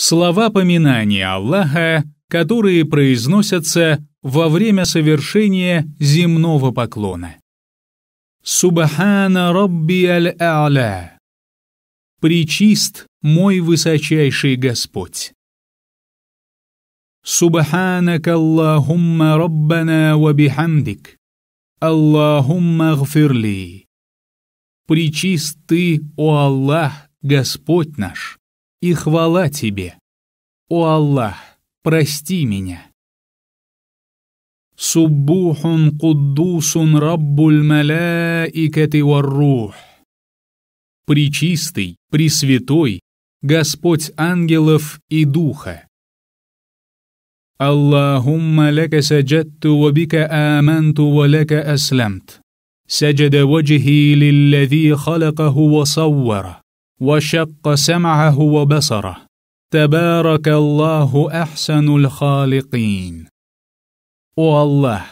Слова поминания Аллаха, которые произносятся во время совершения земного поклона. Субхана Робби аль-А'ля. Причист мой высочайший Господь. Субханак Аллахумма Раббана ва бихамдик. Аллахумма гфирли. Причист ты, о Аллах, Господь наш и хвала Тебе. О Аллах, прости меня. Суббухун куддусун раббуль и маляикати варрух. Пречистый, Пресвятой, Господь ангелов и духа. Аллахумма лека саджатту ва бика аманту ва лака асламт. سجد وجهي للذي خلقه وصوره وشق سمعه وبصره تبارك الله أحسن الخالقين О Аллах,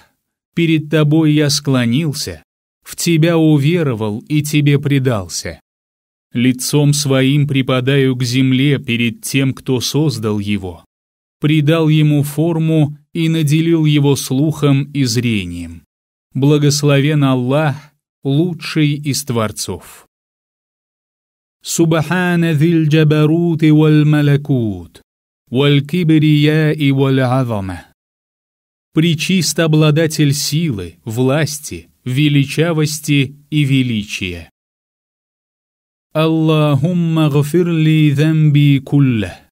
перед Тобой я склонился, в Тебя уверовал и Тебе предался. Лицом своим припадаю к земле перед тем, кто создал его, придал ему форму и наделил его слухом и зрением. Благословен Аллах, лучший из творцов. سبحان ذي الجبروت والملكوت والكبرياء والعظمة Причист обладатель силы, власти, величавости и величия. اللهم اغفر لي ذنبي كله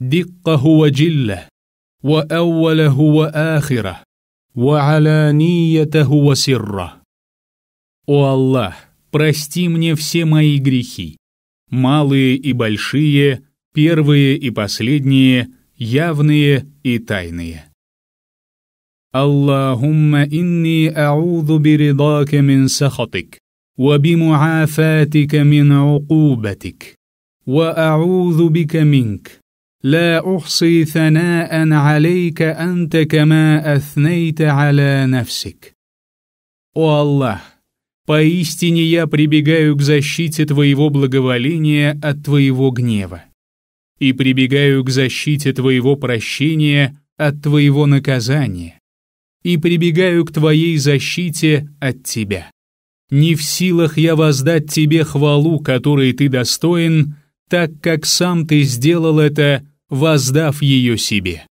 دقه وجله وأوله وآخره وعلانيته وسره О Аллах, прости мне все мои грехи, малые и большие, первые и последние, явные и тайные. اللهم إني أعوذ برضاك من سخطك وبمعافاتك من عقوبتك وأعوذ بك منك لا أحصي ثناء عليك أنت كما أثنيت على نفسك. والله Поистине я прибегаю к защите Твоего благоволения от Твоего гнева и прибегаю к защите Твоего прощения от Твоего наказания и прибегаю к Твоей защите от Тебя. Не в силах я воздать Тебе хвалу, которой Ты достоин, так как сам Ты сделал это, воздав ее себе.